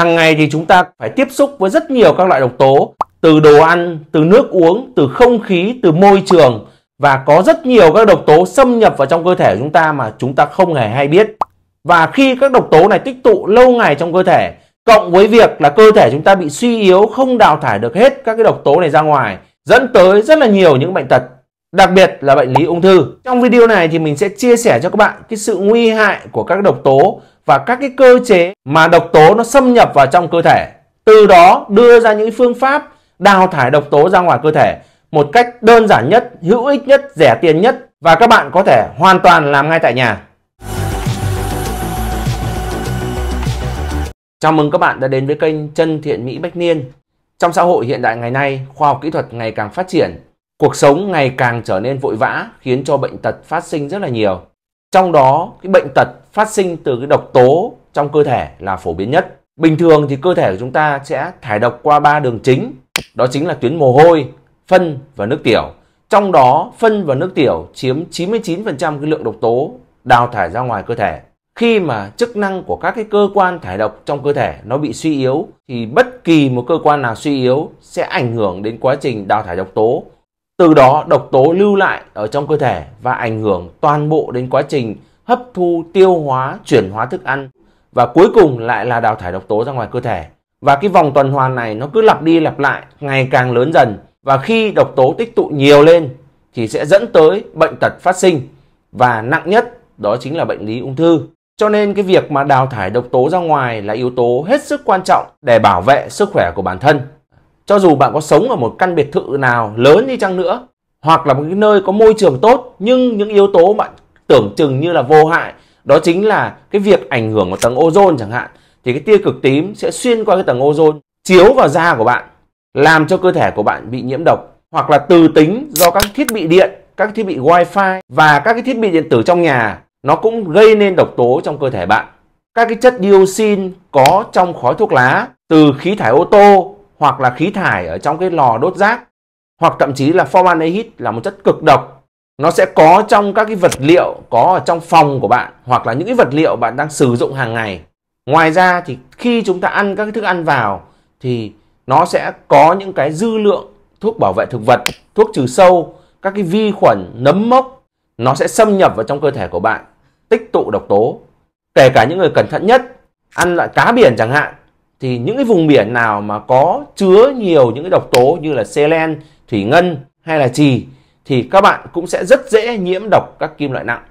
hàng ngày thì chúng ta phải tiếp xúc với rất nhiều các loại độc tố từ đồ ăn, từ nước uống, từ không khí, từ môi trường và có rất nhiều các độc tố xâm nhập vào trong cơ thể của chúng ta mà chúng ta không hề hay biết. Và khi các độc tố này tích tụ lâu ngày trong cơ thể, cộng với việc là cơ thể chúng ta bị suy yếu không đào thải được hết các cái độc tố này ra ngoài, dẫn tới rất là nhiều những bệnh tật, đặc biệt là bệnh lý ung thư. Trong video này thì mình sẽ chia sẻ cho các bạn cái sự nguy hại của các độc tố và các cái cơ chế mà độc tố nó xâm nhập vào trong cơ thể. Từ đó đưa ra những phương pháp đào thải độc tố ra ngoài cơ thể một cách đơn giản nhất, hữu ích nhất, rẻ tiền nhất và các bạn có thể hoàn toàn làm ngay tại nhà. Chào mừng các bạn đã đến với kênh Chân Thiện Mỹ Bách Niên. Trong xã hội hiện đại ngày nay, khoa học kỹ thuật ngày càng phát triển, cuộc sống ngày càng trở nên vội vã khiến cho bệnh tật phát sinh rất là nhiều. Trong đó, cái bệnh tật phát sinh từ cái độc tố trong cơ thể là phổ biến nhất. Bình thường thì cơ thể của chúng ta sẽ thải độc qua ba đường chính, đó chính là tuyến mồ hôi, phân và nước tiểu. Trong đó, phân và nước tiểu chiếm 99% cái lượng độc tố đào thải ra ngoài cơ thể. Khi mà chức năng của các cái cơ quan thải độc trong cơ thể nó bị suy yếu thì bất kỳ một cơ quan nào suy yếu sẽ ảnh hưởng đến quá trình đào thải độc tố. Từ đó độc tố lưu lại ở trong cơ thể và ảnh hưởng toàn bộ đến quá trình hấp thu tiêu hóa chuyển hóa thức ăn và cuối cùng lại là đào thải độc tố ra ngoài cơ thể và cái vòng tuần hoàn này nó cứ lặp đi lặp lại ngày càng lớn dần và khi độc tố tích tụ nhiều lên thì sẽ dẫn tới bệnh tật phát sinh và nặng nhất đó chính là bệnh lý ung thư cho nên cái việc mà đào thải độc tố ra ngoài là yếu tố hết sức quan trọng để bảo vệ sức khỏe của bản thân cho dù bạn có sống ở một căn biệt thự nào lớn đi chăng nữa hoặc là một cái nơi có môi trường tốt nhưng những yếu tố bạn tưởng chừng như là vô hại đó chính là cái việc ảnh hưởng của tầng ozone chẳng hạn thì cái tia cực tím sẽ xuyên qua cái tầng ozone chiếu vào da của bạn làm cho cơ thể của bạn bị nhiễm độc hoặc là từ tính do các thiết bị điện các thiết bị wifi và các cái thiết bị điện tử trong nhà nó cũng gây nên độc tố trong cơ thể bạn các cái chất dioxin có trong khói thuốc lá từ khí thải ô tô hoặc là khí thải ở trong cái lò đốt rác hoặc thậm chí là formaldehyde là một chất cực độc nó sẽ có trong các cái vật liệu có ở trong phòng của bạn hoặc là những cái vật liệu bạn đang sử dụng hàng ngày ngoài ra thì khi chúng ta ăn các cái thức ăn vào thì nó sẽ có những cái dư lượng thuốc bảo vệ thực vật thuốc trừ sâu các cái vi khuẩn nấm mốc nó sẽ xâm nhập vào trong cơ thể của bạn tích tụ độc tố kể cả những người cẩn thận nhất ăn loại cá biển chẳng hạn thì những cái vùng biển nào mà có chứa nhiều những cái độc tố như là selen thủy ngân hay là trì thì các bạn cũng sẽ rất dễ nhiễm độc các kim loại nặng.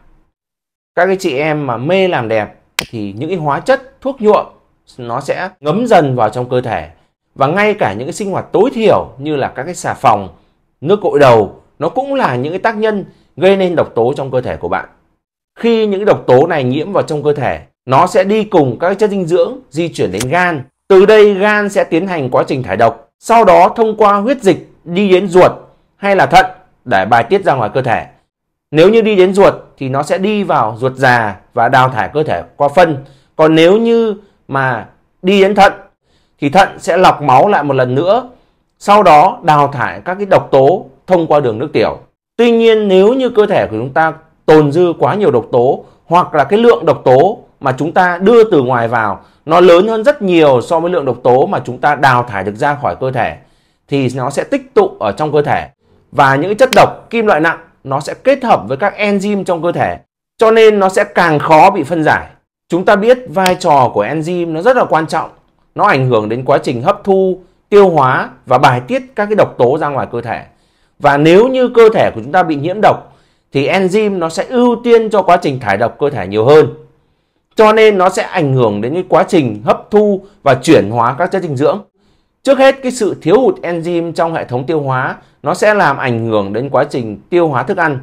Các cái chị em mà mê làm đẹp thì những cái hóa chất thuốc nhuộm nó sẽ ngấm dần vào trong cơ thể và ngay cả những cái sinh hoạt tối thiểu như là các cái xà phòng, nước gội đầu nó cũng là những cái tác nhân gây nên độc tố trong cơ thể của bạn. Khi những độc tố này nhiễm vào trong cơ thể, nó sẽ đi cùng các chất dinh dưỡng di chuyển đến gan. Từ đây gan sẽ tiến hành quá trình thải độc, sau đó thông qua huyết dịch đi đến ruột hay là thận để bài tiết ra ngoài cơ thể. Nếu như đi đến ruột thì nó sẽ đi vào ruột già và đào thải cơ thể qua phân. Còn nếu như mà đi đến thận thì thận sẽ lọc máu lại một lần nữa, sau đó đào thải các cái độc tố thông qua đường nước tiểu. Tuy nhiên nếu như cơ thể của chúng ta tồn dư quá nhiều độc tố hoặc là cái lượng độc tố mà chúng ta đưa từ ngoài vào nó lớn hơn rất nhiều so với lượng độc tố mà chúng ta đào thải được ra khỏi cơ thể thì nó sẽ tích tụ ở trong cơ thể và những chất độc kim loại nặng nó sẽ kết hợp với các enzyme trong cơ thể cho nên nó sẽ càng khó bị phân giải. Chúng ta biết vai trò của enzyme nó rất là quan trọng. Nó ảnh hưởng đến quá trình hấp thu, tiêu hóa và bài tiết các cái độc tố ra ngoài cơ thể. Và nếu như cơ thể của chúng ta bị nhiễm độc thì enzyme nó sẽ ưu tiên cho quá trình thải độc cơ thể nhiều hơn. Cho nên nó sẽ ảnh hưởng đến cái quá trình hấp thu và chuyển hóa các chất dinh dưỡng. Trước hết cái sự thiếu hụt enzyme trong hệ thống tiêu hóa nó sẽ làm ảnh hưởng đến quá trình tiêu hóa thức ăn.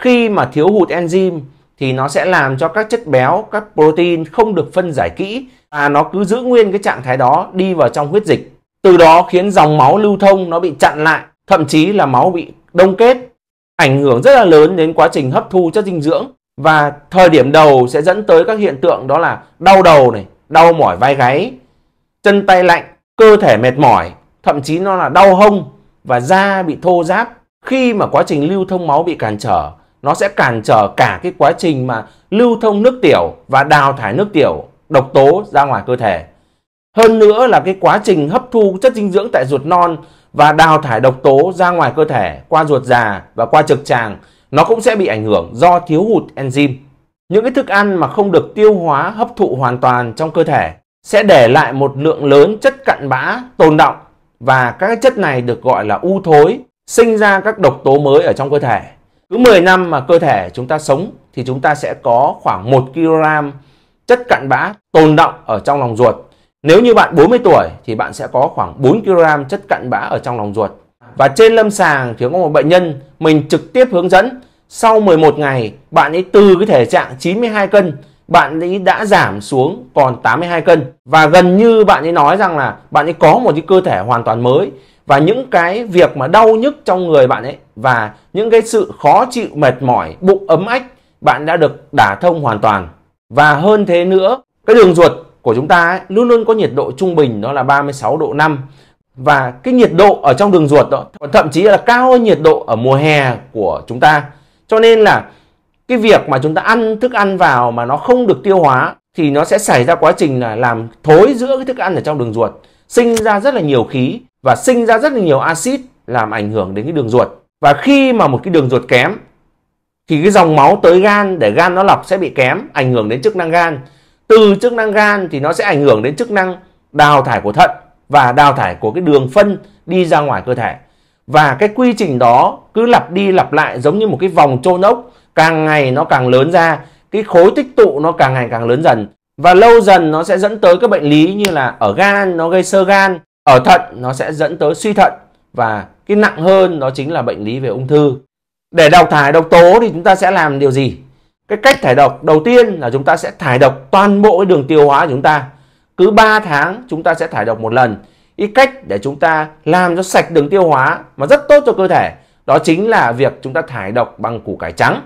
Khi mà thiếu hụt enzyme thì nó sẽ làm cho các chất béo, các protein không được phân giải kỹ và nó cứ giữ nguyên cái trạng thái đó đi vào trong huyết dịch. Từ đó khiến dòng máu lưu thông nó bị chặn lại, thậm chí là máu bị đông kết, ảnh hưởng rất là lớn đến quá trình hấp thu chất dinh dưỡng và thời điểm đầu sẽ dẫn tới các hiện tượng đó là đau đầu này, đau mỏi vai gáy, chân tay lạnh, cơ thể mệt mỏi, thậm chí nó là đau hông, và da bị thô ráp khi mà quá trình lưu thông máu bị cản trở nó sẽ cản trở cả cái quá trình mà lưu thông nước tiểu và đào thải nước tiểu độc tố ra ngoài cơ thể hơn nữa là cái quá trình hấp thu chất dinh dưỡng tại ruột non và đào thải độc tố ra ngoài cơ thể qua ruột già và qua trực tràng nó cũng sẽ bị ảnh hưởng do thiếu hụt enzyme những cái thức ăn mà không được tiêu hóa hấp thụ hoàn toàn trong cơ thể sẽ để lại một lượng lớn chất cặn bã tồn động và các chất này được gọi là u thối, sinh ra các độc tố mới ở trong cơ thể. Cứ 10 năm mà cơ thể chúng ta sống thì chúng ta sẽ có khoảng 1 kg chất cặn bã tồn động ở trong lòng ruột. Nếu như bạn 40 tuổi thì bạn sẽ có khoảng 4 kg chất cặn bã ở trong lòng ruột. Và trên lâm sàng thì có một bệnh nhân mình trực tiếp hướng dẫn sau 11 ngày bạn ấy từ cái thể trạng 92 cân bạn ấy đã giảm xuống còn 82 cân và gần như bạn ấy nói rằng là bạn ấy có một cái cơ thể hoàn toàn mới và những cái việc mà đau nhức trong người bạn ấy và những cái sự khó chịu mệt mỏi bụng ấm ách bạn đã được đả thông hoàn toàn và hơn thế nữa cái đường ruột của chúng ta ấy, luôn luôn có nhiệt độ trung bình đó là 36 độ 5 và cái nhiệt độ ở trong đường ruột đó thậm chí là cao hơn nhiệt độ ở mùa hè của chúng ta cho nên là cái việc mà chúng ta ăn thức ăn vào mà nó không được tiêu hóa thì nó sẽ xảy ra quá trình là làm thối giữa cái thức ăn ở trong đường ruột sinh ra rất là nhiều khí và sinh ra rất là nhiều axit làm ảnh hưởng đến cái đường ruột và khi mà một cái đường ruột kém thì cái dòng máu tới gan để gan nó lọc sẽ bị kém ảnh hưởng đến chức năng gan từ chức năng gan thì nó sẽ ảnh hưởng đến chức năng đào thải của thận và đào thải của cái đường phân đi ra ngoài cơ thể và cái quy trình đó cứ lặp đi lặp lại giống như một cái vòng trôn ốc càng ngày nó càng lớn ra cái khối tích tụ nó càng ngày càng lớn dần và lâu dần nó sẽ dẫn tới các bệnh lý như là ở gan nó gây sơ gan ở thận nó sẽ dẫn tới suy thận và cái nặng hơn đó chính là bệnh lý về ung thư để độc thải độc tố thì chúng ta sẽ làm điều gì cái cách thải độc đầu tiên là chúng ta sẽ thải độc toàn bộ cái đường tiêu hóa của chúng ta cứ 3 tháng chúng ta sẽ thải độc một lần cái cách để chúng ta làm cho sạch đường tiêu hóa mà rất tốt cho cơ thể đó chính là việc chúng ta thải độc bằng củ cải trắng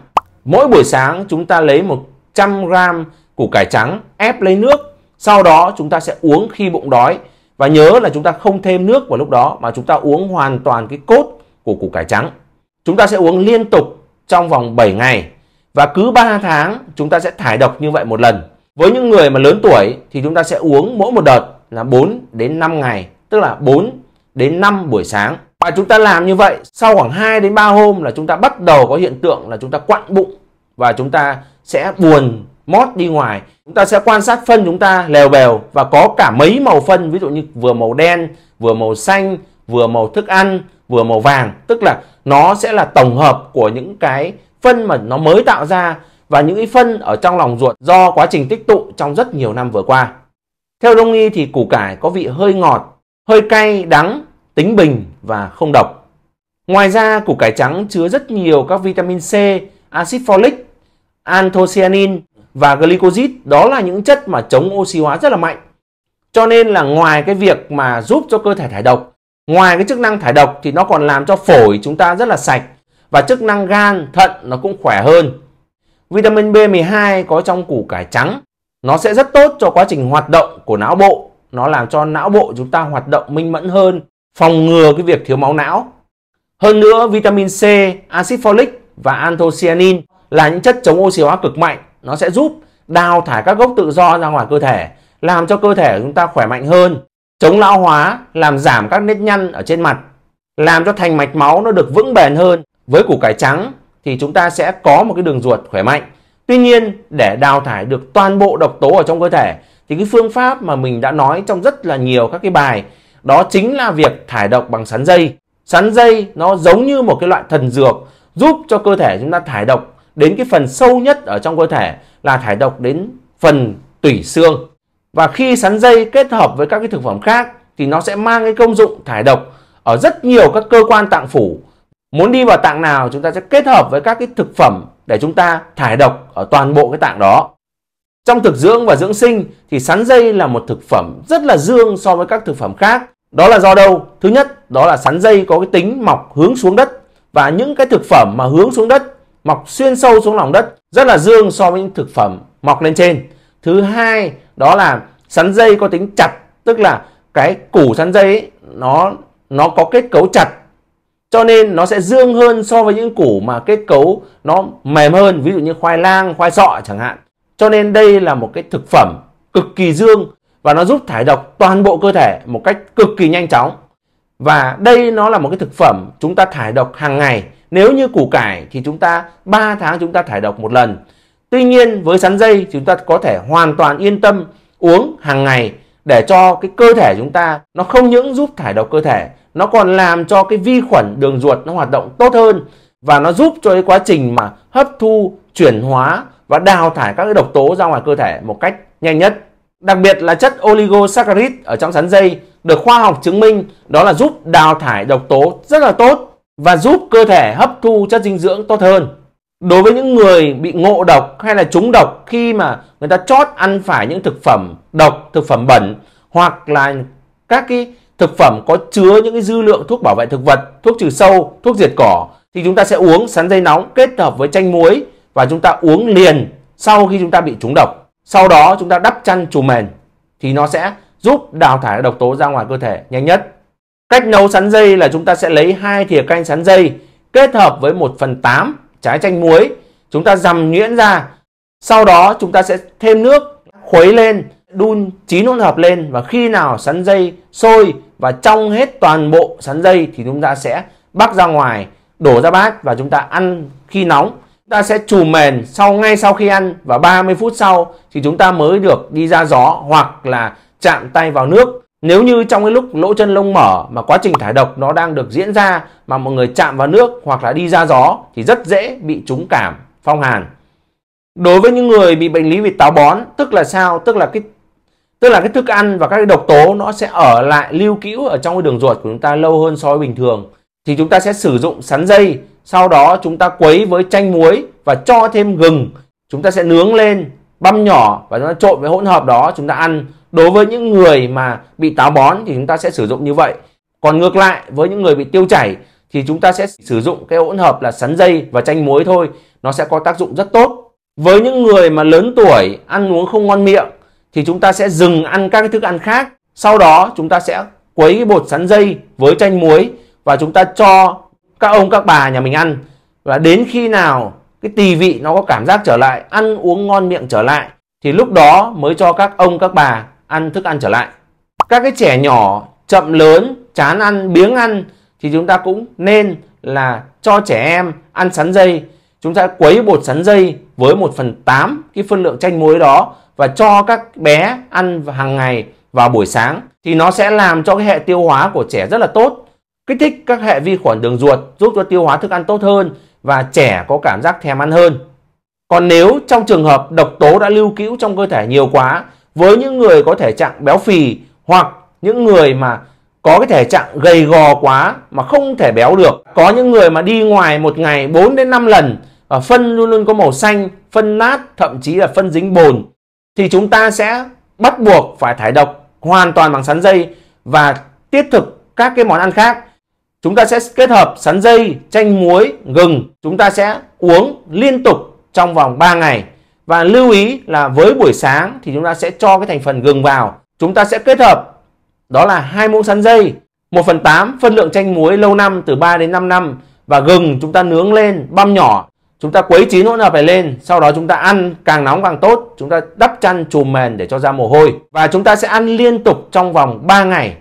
Mỗi buổi sáng chúng ta lấy 100 gram củ cải trắng ép lấy nước. Sau đó chúng ta sẽ uống khi bụng đói. Và nhớ là chúng ta không thêm nước vào lúc đó mà chúng ta uống hoàn toàn cái cốt của củ cải trắng. Chúng ta sẽ uống liên tục trong vòng 7 ngày và cứ 3 tháng chúng ta sẽ thải độc như vậy một lần. Với những người mà lớn tuổi thì chúng ta sẽ uống mỗi một đợt là 4 đến 5 ngày, tức là 4 đến 5 buổi sáng. Và chúng ta làm như vậy sau khoảng 2 đến 3 hôm là chúng ta bắt đầu có hiện tượng là chúng ta quặn bụng và chúng ta sẽ buồn mót đi ngoài chúng ta sẽ quan sát phân chúng ta lèo bèo và có cả mấy màu phân ví dụ như vừa màu đen vừa màu xanh vừa màu thức ăn vừa màu vàng tức là nó sẽ là tổng hợp của những cái phân mà nó mới tạo ra và những cái phân ở trong lòng ruột do quá trình tích tụ trong rất nhiều năm vừa qua theo đông y thì củ cải có vị hơi ngọt hơi cay đắng tính bình và không độc ngoài ra củ cải trắng chứa rất nhiều các vitamin C axit folic anthocyanin và glycosid đó là những chất mà chống oxy hóa rất là mạnh. Cho nên là ngoài cái việc mà giúp cho cơ thể thải độc, ngoài cái chức năng thải độc thì nó còn làm cho phổi chúng ta rất là sạch và chức năng gan, thận nó cũng khỏe hơn. Vitamin B12 có trong củ cải trắng, nó sẽ rất tốt cho quá trình hoạt động của não bộ, nó làm cho não bộ chúng ta hoạt động minh mẫn hơn, phòng ngừa cái việc thiếu máu não. Hơn nữa vitamin C, axit folic và anthocyanin là những chất chống oxy hóa cực mạnh nó sẽ giúp đào thải các gốc tự do ra ngoài cơ thể làm cho cơ thể của chúng ta khỏe mạnh hơn chống lão hóa làm giảm các nếp nhăn ở trên mặt làm cho thành mạch máu nó được vững bền hơn với củ cải trắng thì chúng ta sẽ có một cái đường ruột khỏe mạnh tuy nhiên để đào thải được toàn bộ độc tố ở trong cơ thể thì cái phương pháp mà mình đã nói trong rất là nhiều các cái bài đó chính là việc thải độc bằng sắn dây sắn dây nó giống như một cái loại thần dược giúp cho cơ thể chúng ta thải độc đến cái phần sâu nhất ở trong cơ thể là thải độc đến phần tủy xương. Và khi sắn dây kết hợp với các cái thực phẩm khác thì nó sẽ mang cái công dụng thải độc ở rất nhiều các cơ quan tạng phủ. Muốn đi vào tạng nào chúng ta sẽ kết hợp với các cái thực phẩm để chúng ta thải độc ở toàn bộ cái tạng đó. Trong thực dưỡng và dưỡng sinh thì sắn dây là một thực phẩm rất là dương so với các thực phẩm khác. Đó là do đâu? Thứ nhất, đó là sắn dây có cái tính mọc hướng xuống đất và những cái thực phẩm mà hướng xuống đất mọc xuyên sâu xuống lòng đất rất là dương so với những thực phẩm mọc lên trên thứ hai đó là sắn dây có tính chặt tức là cái củ sắn dây ấy, nó nó có kết cấu chặt cho nên nó sẽ dương hơn so với những củ mà kết cấu nó mềm hơn ví dụ như khoai lang khoai sọ chẳng hạn cho nên đây là một cái thực phẩm cực kỳ dương và nó giúp thải độc toàn bộ cơ thể một cách cực kỳ nhanh chóng và đây nó là một cái thực phẩm chúng ta thải độc hàng ngày nếu như củ cải thì chúng ta 3 tháng chúng ta thải độc một lần. Tuy nhiên với sắn dây chúng ta có thể hoàn toàn yên tâm uống hàng ngày để cho cái cơ thể chúng ta nó không những giúp thải độc cơ thể, nó còn làm cho cái vi khuẩn đường ruột nó hoạt động tốt hơn và nó giúp cho cái quá trình mà hấp thu, chuyển hóa và đào thải các cái độc tố ra ngoài cơ thể một cách nhanh nhất. Đặc biệt là chất oligosaccharide ở trong sắn dây được khoa học chứng minh đó là giúp đào thải độc tố rất là tốt và giúp cơ thể hấp thu chất dinh dưỡng tốt hơn. Đối với những người bị ngộ độc hay là trúng độc khi mà người ta chót ăn phải những thực phẩm độc, thực phẩm bẩn hoặc là các cái thực phẩm có chứa những cái dư lượng thuốc bảo vệ thực vật, thuốc trừ sâu, thuốc diệt cỏ thì chúng ta sẽ uống sắn dây nóng kết hợp với chanh muối và chúng ta uống liền sau khi chúng ta bị trúng độc. Sau đó chúng ta đắp chăn trùm mền thì nó sẽ giúp đào thải độc tố ra ngoài cơ thể nhanh nhất. Cách nấu sắn dây là chúng ta sẽ lấy hai thìa canh sắn dây kết hợp với 1 phần 8 trái chanh muối. Chúng ta dằm nhuyễn ra. Sau đó chúng ta sẽ thêm nước khuấy lên, đun chín hỗn hợp lên và khi nào sắn dây sôi và trong hết toàn bộ sắn dây thì chúng ta sẽ bắc ra ngoài, đổ ra bát và chúng ta ăn khi nóng. Chúng ta sẽ trùm mền sau ngay sau khi ăn và 30 phút sau thì chúng ta mới được đi ra gió hoặc là chạm tay vào nước nếu như trong cái lúc lỗ chân lông mở mà quá trình thải độc nó đang được diễn ra mà mọi người chạm vào nước hoặc là đi ra gió thì rất dễ bị trúng cảm phong hàn đối với những người bị bệnh lý về táo bón tức là sao tức là cái tức là cái thức ăn và các cái độc tố nó sẽ ở lại lưu cữu ở trong cái đường ruột của chúng ta lâu hơn so với bình thường thì chúng ta sẽ sử dụng sắn dây sau đó chúng ta quấy với chanh muối và cho thêm gừng chúng ta sẽ nướng lên băm nhỏ và chúng ta trộn với hỗn hợp đó chúng ta ăn đối với những người mà bị táo bón thì chúng ta sẽ sử dụng như vậy còn ngược lại với những người bị tiêu chảy thì chúng ta sẽ sử dụng cái hỗn hợp là sắn dây và chanh muối thôi nó sẽ có tác dụng rất tốt với những người mà lớn tuổi ăn uống không ngon miệng thì chúng ta sẽ dừng ăn các cái thức ăn khác sau đó chúng ta sẽ quấy cái bột sắn dây với chanh muối và chúng ta cho các ông các bà nhà mình ăn và đến khi nào cái tỳ vị nó có cảm giác trở lại ăn uống ngon miệng trở lại thì lúc đó mới cho các ông các bà ăn thức ăn trở lại các cái trẻ nhỏ chậm lớn chán ăn biếng ăn thì chúng ta cũng nên là cho trẻ em ăn sắn dây chúng ta quấy bột sắn dây với 1 phần 8 cái phân lượng chanh muối đó và cho các bé ăn hàng ngày vào buổi sáng thì nó sẽ làm cho cái hệ tiêu hóa của trẻ rất là tốt kích thích các hệ vi khuẩn đường ruột giúp cho tiêu hóa thức ăn tốt hơn và trẻ có cảm giác thèm ăn hơn. Còn nếu trong trường hợp độc tố đã lưu cữu trong cơ thể nhiều quá, với những người có thể trạng béo phì hoặc những người mà có cái thể trạng gầy gò quá mà không thể béo được, có những người mà đi ngoài một ngày 4 đến 5 lần và ờ, phân luôn luôn có màu xanh, phân nát, thậm chí là phân dính bồn thì chúng ta sẽ bắt buộc phải thải độc hoàn toàn bằng sắn dây và tiếp thực các cái món ăn khác chúng ta sẽ kết hợp sắn dây, chanh muối, gừng. Chúng ta sẽ uống liên tục trong vòng 3 ngày. Và lưu ý là với buổi sáng thì chúng ta sẽ cho cái thành phần gừng vào. Chúng ta sẽ kết hợp đó là hai muỗng sắn dây, 1 phần 8 phân lượng chanh muối lâu năm từ 3 đến 5 năm và gừng chúng ta nướng lên băm nhỏ. Chúng ta quấy chín hỗn hợp này lên, sau đó chúng ta ăn càng nóng càng tốt. Chúng ta đắp chăn chùm mền để cho ra mồ hôi. Và chúng ta sẽ ăn liên tục trong vòng 3 ngày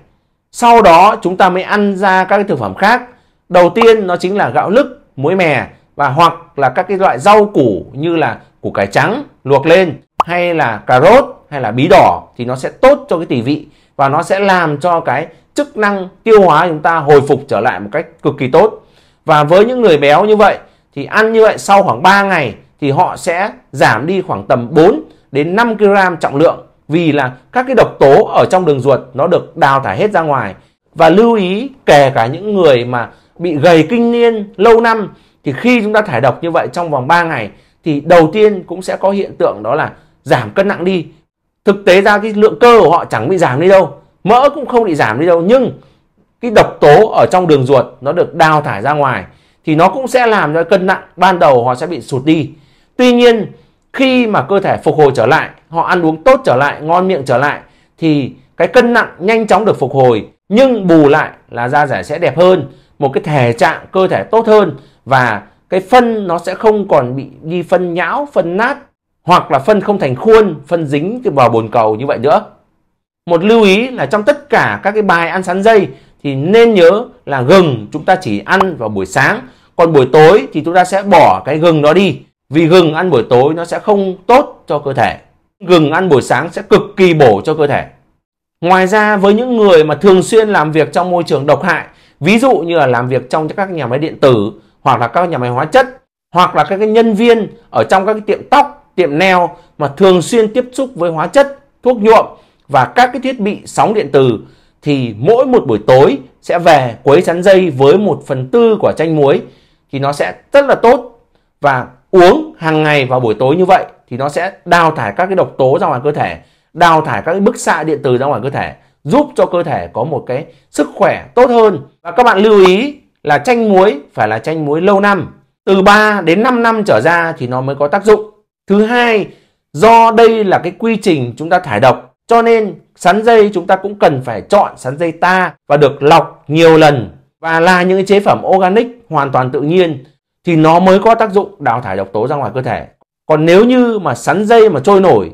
sau đó chúng ta mới ăn ra các cái thực phẩm khác đầu tiên nó chính là gạo lứt muối mè và hoặc là các cái loại rau củ như là củ cải trắng luộc lên hay là cà rốt hay là bí đỏ thì nó sẽ tốt cho cái tỷ vị và nó sẽ làm cho cái chức năng tiêu hóa chúng ta hồi phục trở lại một cách cực kỳ tốt và với những người béo như vậy thì ăn như vậy sau khoảng 3 ngày thì họ sẽ giảm đi khoảng tầm 4 đến 5 kg trọng lượng vì là các cái độc tố ở trong đường ruột nó được đào thải hết ra ngoài và lưu ý kể cả những người mà bị gầy kinh niên lâu năm thì khi chúng ta thải độc như vậy trong vòng 3 ngày thì đầu tiên cũng sẽ có hiện tượng đó là giảm cân nặng đi thực tế ra cái lượng cơ của họ chẳng bị giảm đi đâu mỡ cũng không bị giảm đi đâu nhưng cái độc tố ở trong đường ruột nó được đào thải ra ngoài thì nó cũng sẽ làm cho cân nặng ban đầu họ sẽ bị sụt đi tuy nhiên khi mà cơ thể phục hồi trở lại họ ăn uống tốt trở lại ngon miệng trở lại thì cái cân nặng nhanh chóng được phục hồi nhưng bù lại là da rẻ sẽ đẹp hơn một cái thể trạng cơ thể tốt hơn và cái phân nó sẽ không còn bị đi phân nhão phân nát hoặc là phân không thành khuôn phân dính cái vào bồn cầu như vậy nữa một lưu ý là trong tất cả các cái bài ăn sắn dây thì nên nhớ là gừng chúng ta chỉ ăn vào buổi sáng còn buổi tối thì chúng ta sẽ bỏ cái gừng đó đi vì gừng ăn buổi tối nó sẽ không tốt cho cơ thể gừng ăn buổi sáng sẽ cực kỳ bổ cho cơ thể ngoài ra với những người mà thường xuyên làm việc trong môi trường độc hại ví dụ như là làm việc trong các nhà máy điện tử hoặc là các nhà máy hóa chất hoặc là các cái nhân viên ở trong các cái tiệm tóc tiệm neo mà thường xuyên tiếp xúc với hóa chất thuốc nhuộm và các cái thiết bị sóng điện từ thì mỗi một buổi tối sẽ về quấy sắn dây với một phần tư quả chanh muối thì nó sẽ rất là tốt và uống hàng ngày vào buổi tối như vậy thì nó sẽ đào thải các cái độc tố ra ngoài cơ thể, đào thải các cái bức xạ điện từ ra ngoài cơ thể, giúp cho cơ thể có một cái sức khỏe tốt hơn. Và các bạn lưu ý là chanh muối phải là chanh muối lâu năm, từ 3 đến 5 năm trở ra thì nó mới có tác dụng. Thứ hai, do đây là cái quy trình chúng ta thải độc, cho nên sắn dây chúng ta cũng cần phải chọn sắn dây ta và được lọc nhiều lần và là những cái chế phẩm organic hoàn toàn tự nhiên thì nó mới có tác dụng đào thải độc tố ra ngoài cơ thể. Còn nếu như mà sắn dây mà trôi nổi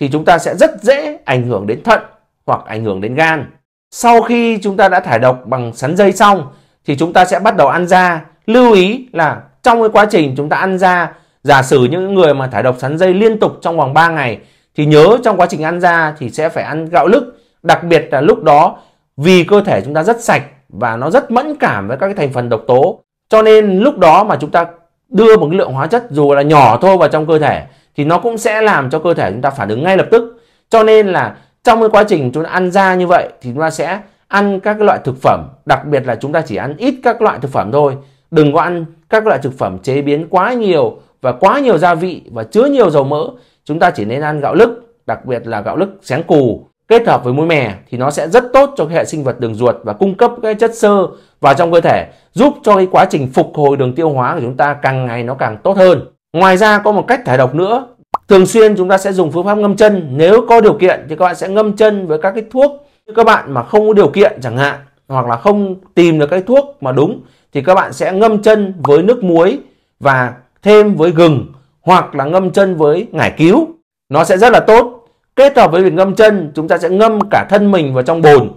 thì chúng ta sẽ rất dễ ảnh hưởng đến thận hoặc ảnh hưởng đến gan. Sau khi chúng ta đã thải độc bằng sắn dây xong thì chúng ta sẽ bắt đầu ăn da. Lưu ý là trong cái quá trình chúng ta ăn da, giả sử những người mà thải độc sắn dây liên tục trong vòng 3 ngày thì nhớ trong quá trình ăn da thì sẽ phải ăn gạo lứt, đặc biệt là lúc đó vì cơ thể chúng ta rất sạch và nó rất mẫn cảm với các cái thành phần độc tố cho nên lúc đó mà chúng ta đưa một cái lượng hóa chất dù là nhỏ thôi vào trong cơ thể thì nó cũng sẽ làm cho cơ thể chúng ta phản ứng ngay lập tức cho nên là trong cái quá trình chúng ta ăn ra như vậy thì chúng ta sẽ ăn các loại thực phẩm đặc biệt là chúng ta chỉ ăn ít các loại thực phẩm thôi đừng có ăn các loại thực phẩm chế biến quá nhiều và quá nhiều gia vị và chứa nhiều dầu mỡ chúng ta chỉ nên ăn gạo lứt đặc biệt là gạo lứt sáng cù kết hợp với muối mè thì nó sẽ rất tốt cho hệ sinh vật đường ruột và cung cấp cái chất xơ vào trong cơ thể giúp cho cái quá trình phục hồi đường tiêu hóa của chúng ta càng ngày nó càng tốt hơn ngoài ra có một cách thải độc nữa thường xuyên chúng ta sẽ dùng phương pháp ngâm chân nếu có điều kiện thì các bạn sẽ ngâm chân với các cái thuốc các bạn mà không có điều kiện chẳng hạn hoặc là không tìm được cái thuốc mà đúng thì các bạn sẽ ngâm chân với nước muối và thêm với gừng hoặc là ngâm chân với ngải cứu nó sẽ rất là tốt kết hợp với việc ngâm chân chúng ta sẽ ngâm cả thân mình vào trong bồn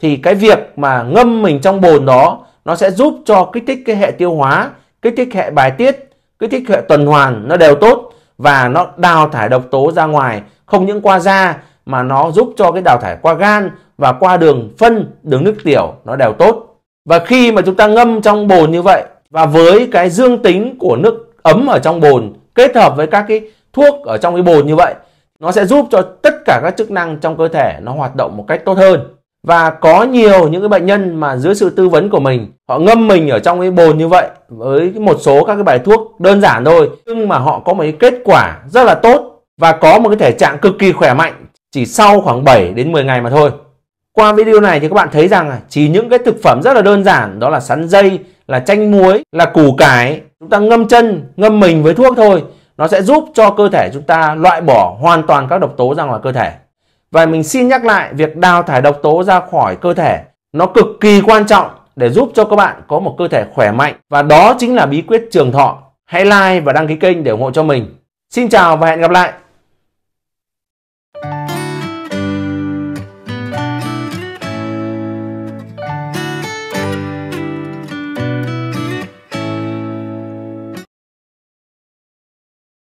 thì cái việc mà ngâm mình trong bồn đó nó sẽ giúp cho kích thích cái hệ tiêu hóa kích thích hệ bài tiết kích thích hệ tuần hoàn nó đều tốt và nó đào thải độc tố ra ngoài không những qua da mà nó giúp cho cái đào thải qua gan và qua đường phân đường nước tiểu nó đều tốt và khi mà chúng ta ngâm trong bồn như vậy và với cái dương tính của nước ấm ở trong bồn kết hợp với các cái thuốc ở trong cái bồn như vậy nó sẽ giúp cho tất cả các chức năng trong cơ thể nó hoạt động một cách tốt hơn và có nhiều những cái bệnh nhân mà dưới sự tư vấn của mình họ ngâm mình ở trong cái bồn như vậy với một số các cái bài thuốc đơn giản thôi nhưng mà họ có một cái kết quả rất là tốt và có một cái thể trạng cực kỳ khỏe mạnh chỉ sau khoảng 7 đến 10 ngày mà thôi qua video này thì các bạn thấy rằng à, chỉ những cái thực phẩm rất là đơn giản đó là sắn dây là chanh muối là củ cải chúng ta ngâm chân ngâm mình với thuốc thôi nó sẽ giúp cho cơ thể chúng ta loại bỏ hoàn toàn các độc tố ra ngoài cơ thể. Và mình xin nhắc lại, việc đào thải độc tố ra khỏi cơ thể nó cực kỳ quan trọng để giúp cho các bạn có một cơ thể khỏe mạnh và đó chính là bí quyết trường thọ. Hãy like và đăng ký kênh để ủng hộ cho mình. Xin chào và hẹn gặp lại.